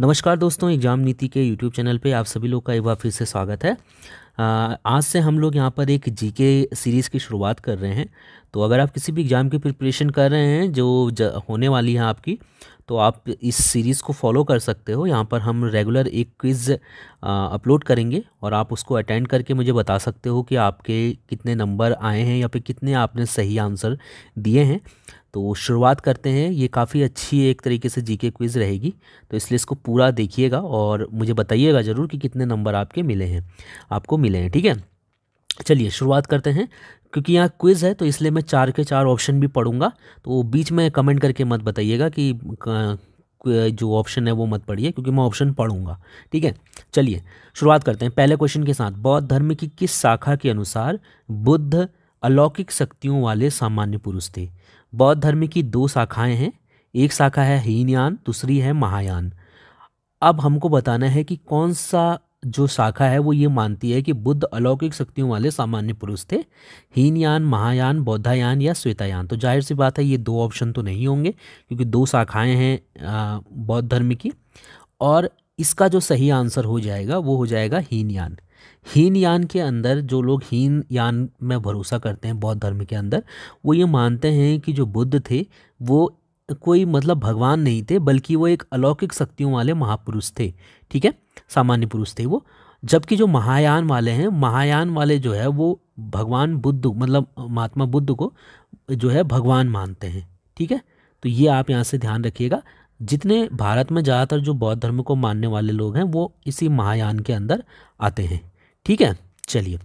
नमस्कार दोस्तों एग्जाम नीति के यूट्यूब चैनल पे आप सभी लोग का एक बार फिर से स्वागत है आज से हम लोग यहाँ पर एक जीके सीरीज़ की शुरुआत कर रहे हैं तो अगर आप किसी भी एग्ज़ाम की प्रिपरेशन कर रहे हैं जो होने वाली है आपकी तो आप इस सीरीज़ को फॉलो कर सकते हो यहाँ पर हम रेगुलर एक क्विज़ अपलोड करेंगे और आप उसको अटेंड करके मुझे बता सकते हो कि आपके कितने नंबर आए हैं या फिर कितने आपने सही आंसर दिए हैं तो शुरुआत करते हैं ये काफ़ी अच्छी एक तरीके से जीके क्विज़ रहेगी तो इसलिए इसको पूरा देखिएगा और मुझे बताइएगा ज़रूर कि कितने नंबर आपके मिले हैं आपको मिले हैं ठीक है चलिए शुरुआत करते हैं क्योंकि यहाँ क्विज़ है तो इसलिए मैं चार के चार ऑप्शन भी पढ़ूंगा तो बीच में कमेंट करके मत बताइएगा कि जो ऑप्शन है वो मत पढ़िए क्योंकि मैं ऑप्शन पढ़ूंगा ठीक है चलिए शुरुआत करते हैं पहले क्वेश्चन के साथ बौद्ध धर्म की किस शाखा के अनुसार बुद्ध अलौकिक शक्तियों वाले सामान्य पुरुष थे बौद्ध धर्म की दो शाखाएं हैं एक शाखा है हीनयान दूसरी है महायान अब हमको बताना है कि कौन सा जो शाखा है वो ये मानती है कि बुद्ध अलौकिक शक्तियों वाले सामान्य पुरुष थे हीनयान महायान बौद्धायान या श्वेतायान तो जाहिर सी बात है ये दो ऑप्शन तो नहीं होंगे क्योंकि दो शाखाएं हैं बौद्ध धर्म की और इसका जो सही आंसर हो जाएगा वो हो जाएगा हीनयान हीन यान के अंदर जो लोग हीन यान में भरोसा करते हैं बौद्ध धर्म के अंदर वो ये मानते हैं कि जो बुद्ध थे वो कोई मतलब भगवान नहीं थे बल्कि वो एक अलौकिक शक्तियों वाले महापुरुष थे ठीक है सामान्य पुरुष थे वो जबकि जो महायान वाले हैं महायान वाले जो है वो भगवान बुद्ध मतलब महात्मा बुद्ध को जो है भगवान मानते हैं ठीक है तो ये आप यहाँ से ध्यान रखिएगा जितने भारत में ज़्यादातर जो बौद्ध धर्म को मानने वाले लोग हैं वो इसी महायान के अंदर आते हैं ठीक है चलिए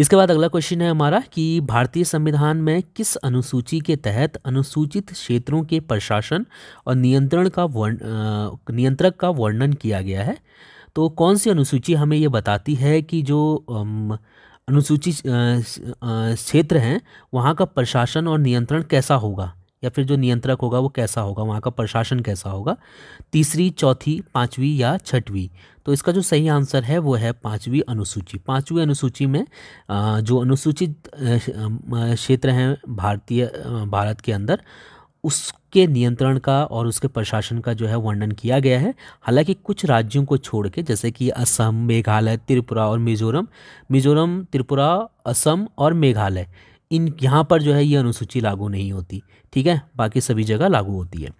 इसके बाद अगला क्वेश्चन है हमारा कि भारतीय संविधान में किस अनुसूची के तहत अनुसूचित क्षेत्रों के प्रशासन और नियंत्रण का वर्ण नियंत्रक का वर्णन किया गया है तो कौन सी अनुसूची हमें ये बताती है कि जो अनुसूचित क्षेत्र हैं वहाँ का प्रशासन और नियंत्रण कैसा होगा या फिर जो नियंत्रक होगा वो कैसा होगा वहाँ का प्रशासन कैसा होगा तीसरी चौथी पाँचवीं या छठवीं तो इसका जो सही आंसर है वो है पाँचवीं अनुसूची पाँचवीं अनुसूची में जो अनुसूचित क्षेत्र हैं भारतीय भारत के अंदर उसके नियंत्रण का और उसके प्रशासन का जो है वर्णन किया गया है हालांकि कुछ राज्यों को छोड़ के जैसे कि असम मेघालय त्रिपुरा और मिजोरम मिजोरम त्रिपुरा असम और मेघालय इन यहाँ पर जो है ये अनुसूची लागू नहीं होती ठीक है बाकी सभी जगह लागू होती है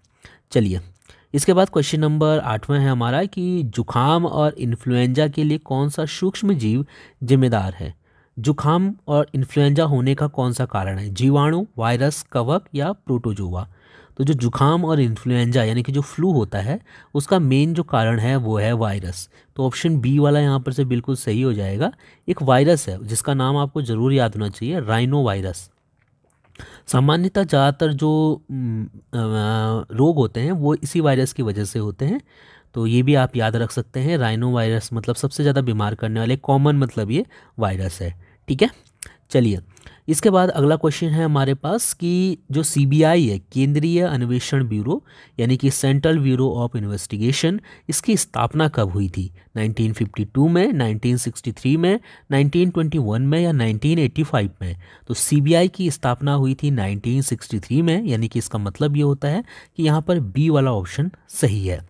चलिए इसके बाद क्वेश्चन नंबर आठवां है हमारा कि जुखाम और इन्फ्लुएंजा के लिए कौन सा सूक्ष्म जीव जिम्मेदार है जुखाम और इन्फ्लुएंजा होने का कौन सा कारण है जीवाणु वायरस कवक या प्रोटोजोवा तो जो जुकाम और इन्फ्लुएंजा यानी कि जो फ्लू होता है उसका मेन जो कारण है वो है वायरस तो ऑप्शन बी वाला यहाँ पर से बिल्कुल सही हो जाएगा एक वायरस है जिसका नाम आपको ज़रूर याद होना चाहिए राइनो वायरस सामान्यतः ज़्यादातर जो रोग होते हैं वो इसी वायरस की वजह से होते हैं तो ये भी आप याद रख सकते हैं राइनो वायरस मतलब सबसे ज़्यादा बीमार करने वाले कॉमन मतलब ये वायरस है ठीक है चलिए इसके बाद अगला क्वेश्चन है हमारे पास कि जो सीबीआई है केंद्रीय अन्वेषण ब्यूरो यानी कि सेंट्रल ब्यूरो ऑफ इन्वेस्टिगेशन इसकी स्थापना कब हुई थी 1952 में 1963 में 1921 में या 1985 में तो सीबीआई की स्थापना हुई थी 1963 में यानी कि इसका मतलब ये होता है कि यहाँ पर बी वाला ऑप्शन सही है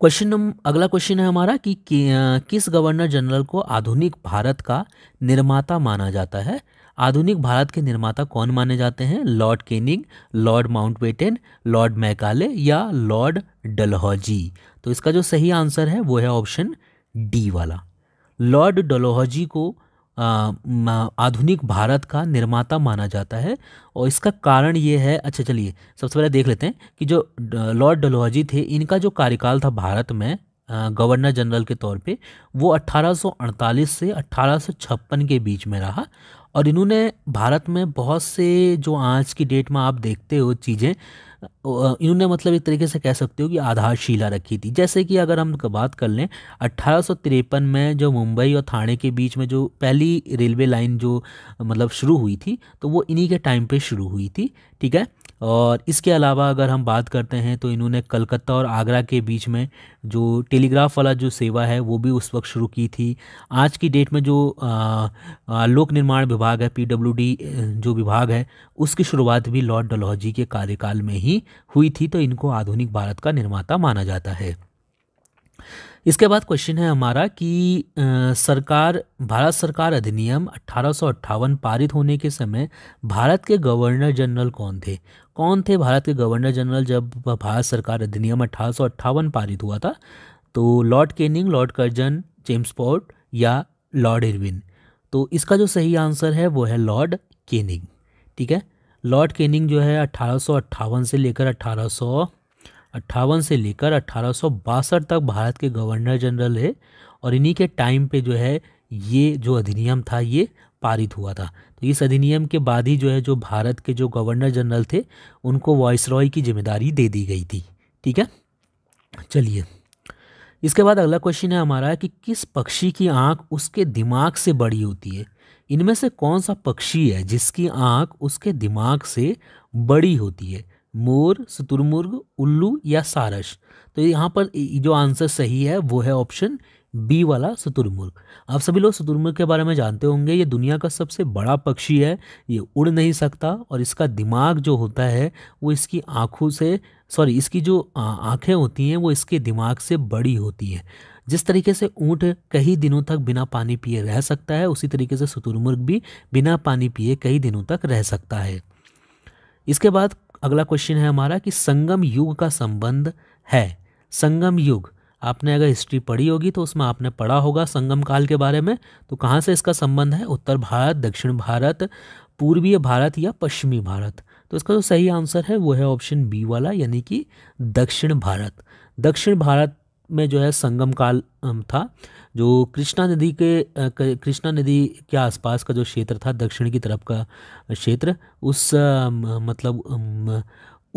क्वेश्चन अगला क्वेश्चन है हमारा कि किस गवर्नर जनरल को आधुनिक भारत का निर्माता माना जाता है आधुनिक भारत के निर्माता कौन माने जाते हैं Lord Canning Lord Mountbatten Lord Macaulay या लॉर्ड डलहौजी तो इसका जो सही आंसर है वो है ऑप्शन डी वाला लॉर्ड डलहौजी को आधुनिक भारत का निर्माता माना जाता है और इसका कारण ये है अच्छा चलिए सबसे पहले देख लेते हैं कि जो लॉर्ड डलहौजी थे इनका जो कार्यकाल था भारत में गवर्नर जनरल के तौर पे वो 1848 से 1856 के बीच में रहा और इन्होंने भारत में बहुत से जो आज की डेट में आप देखते हो चीज़ें इन्होंने मतलब एक तरीके से कह सकते हो कि आधारशिला रखी थी जैसे कि अगर हम बात कर लें अट्ठारह में जो मुंबई और थाने के बीच में जो पहली रेलवे लाइन जो मतलब शुरू हुई थी तो वो इन्हीं के टाइम पे शुरू हुई थी ठीक है और इसके अलावा अगर हम बात करते हैं तो इन्होंने कलकत्ता और आगरा के बीच में जो टेलीग्राफ वाला जो सेवा है वो भी उस वक्त शुरू की थी आज की डेट में जो आ, आ, लोक निर्माण विभाग है पीडब्ल्यूडी जो विभाग है उसकी शुरुआत भी लॉर्ड डलहौजी के कार्यकाल में ही नहीं हुई थी तो इनको आधुनिक भारत का निर्माता माना जाता है इसके बाद क्वेश्चन है हमारा कि सरकार भारत सरकार अधिनियम अट्ठारह पारित होने के समय भारत के गवर्नर जनरल कौन थे कौन थे भारत के गवर्नर जनरल जब भारत सरकार अधिनियम अट्ठारह पारित हुआ था तो Lord Canning Lord Curzon James Port या लॉर्ड इरविन तो इसका जो सही आंसर है वो है लॉर्ड केनिंग ठीक है लॉर्ड कैनिंग जो है अट्ठारह से लेकर अट्ठारह अट्ठावन से लेकर अट्ठारह तक भारत के गवर्नर जनरल है और इन्हीं के टाइम पे जो है ये जो अधिनियम था ये पारित हुआ था तो इस अधिनियम के बाद ही जो है जो भारत के जो गवर्नर जनरल थे उनको वॉइस रॉय की जिम्मेदारी दे दी गई थी ठीक है चलिए इसके बाद अगला क्वेश्चन है हमारा कि किस पक्षी की आँख उसके दिमाग से बड़ी होती है इनमें से कौन सा पक्षी है जिसकी आँख उसके दिमाग से बड़ी होती है मोर शतुरमुर्ग उल्लू या सारस तो यहाँ पर जो आंसर सही है वो है ऑप्शन बी वाला शतुर्मुर्ग आप सभी लोग शतुर्मुर्ग के बारे में जानते होंगे ये दुनिया का सबसे बड़ा पक्षी है ये उड़ नहीं सकता और इसका दिमाग जो होता है वो इसकी आँखों से सॉरी इसकी जो आँखें होती हैं वो इसके दिमाग से बड़ी होती हैं जिस तरीके से ऊँट कई दिनों तक बिना पानी पिए रह सकता है उसी तरीके से शतुरमुर्ग भी बिना पानी पिए कई दिनों तक रह सकता है इसके बाद अगला क्वेश्चन है हमारा कि संगम युग का संबंध है संगम युग आपने अगर हिस्ट्री पढ़ी होगी तो उसमें आपने पढ़ा होगा संगम काल के बारे में तो कहाँ से इसका संबंध है उत्तर भारत दक्षिण भारत पूर्वीय भारत या पश्चिमी भारत तो इसका जो सही आंसर है वो है ऑप्शन बी वाला यानी कि दक्षिण भारत दक्षिण भारत में जो है संगम काल था जो कृष्णा नदी के कृष्णा नदी के आसपास का जो क्षेत्र था दक्षिण की तरफ का क्षेत्र उस मतलब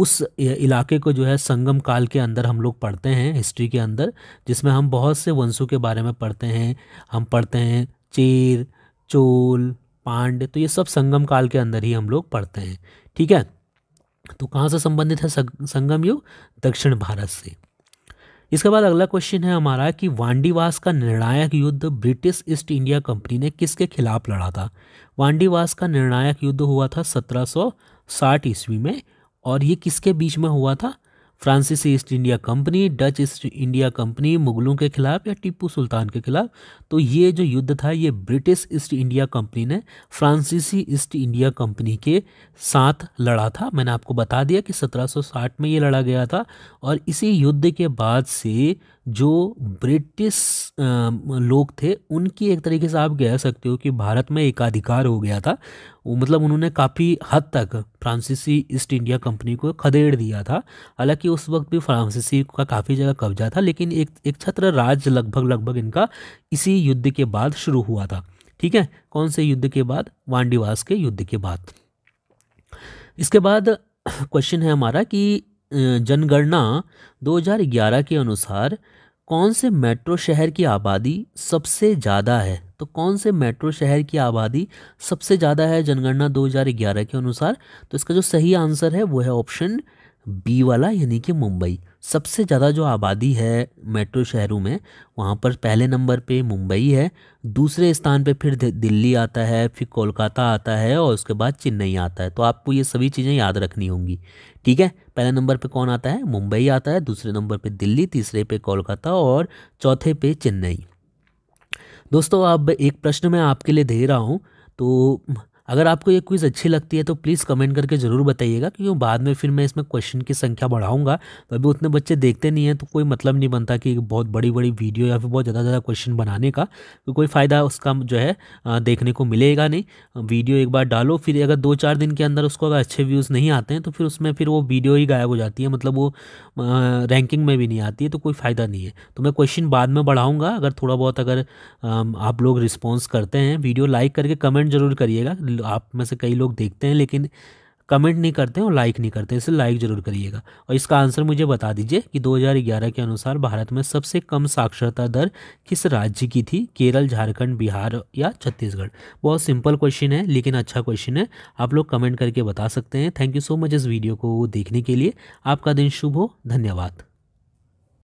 उस इलाके को जो है संगम काल के अंदर हम लोग पढ़ते हैं हिस्ट्री के अंदर जिसमें हम बहुत से वंशों के बारे में पढ़ते हैं हम पढ़ते हैं चेर चोल पांड तो ये सब संगम काल के अंदर ही हम लोग पढ़ते हैं ठीक है तो कहाँ से संबंधित है संगम युग दक्षिण भारत से इसके बाद अगला क्वेश्चन है हमारा कि वांडीवास का निर्णायक युद्ध ब्रिटिश ईस्ट इंडिया कंपनी ने किसके खिलाफ लड़ा था वांडीवास का निर्णायक युद्ध हुआ था 1760 ईस्वी में और ये किसके बीच में हुआ था फ्रांसीसी East India Company Dutch East India Company मुगलों के खिलाफ या टीपू सुल्तान के खिलाफ तो ये जो युद्ध था ये ब्रिटिश ईस्ट इंडिया कंपनी ने फ्रांसीसी ईस्ट इंडिया कंपनी के साथ लड़ा था मैंने आपको बता दिया कि 1760 में ये लड़ा गया था और इसी युद्ध के बाद से जो ब्रिटिश लोग थे उनकी एक तरीके से आप कह सकते हो कि भारत में एकाधिकार हो गया था मतलब उन्होंने काफ़ी हद तक फ्रांसीसी ईस्ट इंडिया कंपनी को खदेड़ दिया था हालांकि उस वक्त भी फ्रांसीसी का काफ़ी जगह कब्जा था लेकिन एक एक छत्र राज लगभग लगभग इनका इसी युद्ध के बाद शुरू हुआ था ठीक है कौन से युद्ध के बाद वांडीवास के युद्ध के बाद इसके बाद क्वेश्चन है हमारा कि जनगणना 2011 के अनुसार कौन से मेट्रो शहर की आबादी सबसे ज़्यादा है तो कौन से मेट्रो शहर की आबादी सबसे ज़्यादा है जनगणना 2011 के अनुसार तो इसका जो सही आंसर है वो है ऑप्शन बी वाला यानी कि मुंबई सबसे ज़्यादा जो आबादी है मेट्रो शहरों में वहाँ पर पहले नंबर पे मुंबई है दूसरे स्थान पे फिर दिल्ली आता है फिर कोलकाता आता है और उसके बाद चेन्नई आता है तो आपको ये सभी चीज़ें याद रखनी होंगी ठीक है पहले नंबर पे कौन आता है मुंबई आता है दूसरे नंबर पे दिल्ली तीसरे पे कोलकाता और चौथे पे चेन्नई दोस्तों अब एक प्रश्न मैं आपके लिए दे रहा हूँ तो अगर आपको ये क्विज़ अच्छी लगती है तो प्लीज़ कमेंट करके ज़रूर बताइएगा क्योंकि बाद में फिर मैं इसमें क्वेश्चन की संख्या बढ़ाऊंगा तो अभी उतने बच्चे देखते नहीं हैं तो कोई मतलब नहीं बनता कि बहुत बड़ी बड़ी वीडियो या फिर बहुत ज़्यादा ज़्यादा क्वेश्चन बनाने का तो कोई फ़ायदा उसका जो है देखने को मिलेगा नहीं वीडियो एक बार डालो फिर अगर दो चार दिन के अंदर उसको अगर अच्छे व्यूज़ नहीं आते हैं तो फिर उसमें फिर वो वीडियो ही गायब हो जाती है मतलब वो रैंकिंग में भी नहीं आती है तो कोई फ़ायदा नहीं है तो मैं क्वेश्चन बाद में बढ़ाऊँगा अगर थोड़ा बहुत अगर आप लोग रिस्पॉन्स करते हैं वीडियो लाइक करके कमेंट ज़रूर करिएगा आप में से कई लोग देखते हैं लेकिन कमेंट नहीं करते और लाइक नहीं करते इसे लाइक जरूर करिएगा और इसका आंसर मुझे बता दीजिए कि 2011 के अनुसार भारत में सबसे कम साक्षरता दर किस राज्य की थी केरल झारखंड बिहार या छत्तीसगढ़ बहुत सिंपल क्वेश्चन है लेकिन अच्छा क्वेश्चन है आप लोग कमेंट करके बता सकते हैं थैंक यू सो मच इस वीडियो को देखने के लिए आपका दिन शुभ हो धन्यवाद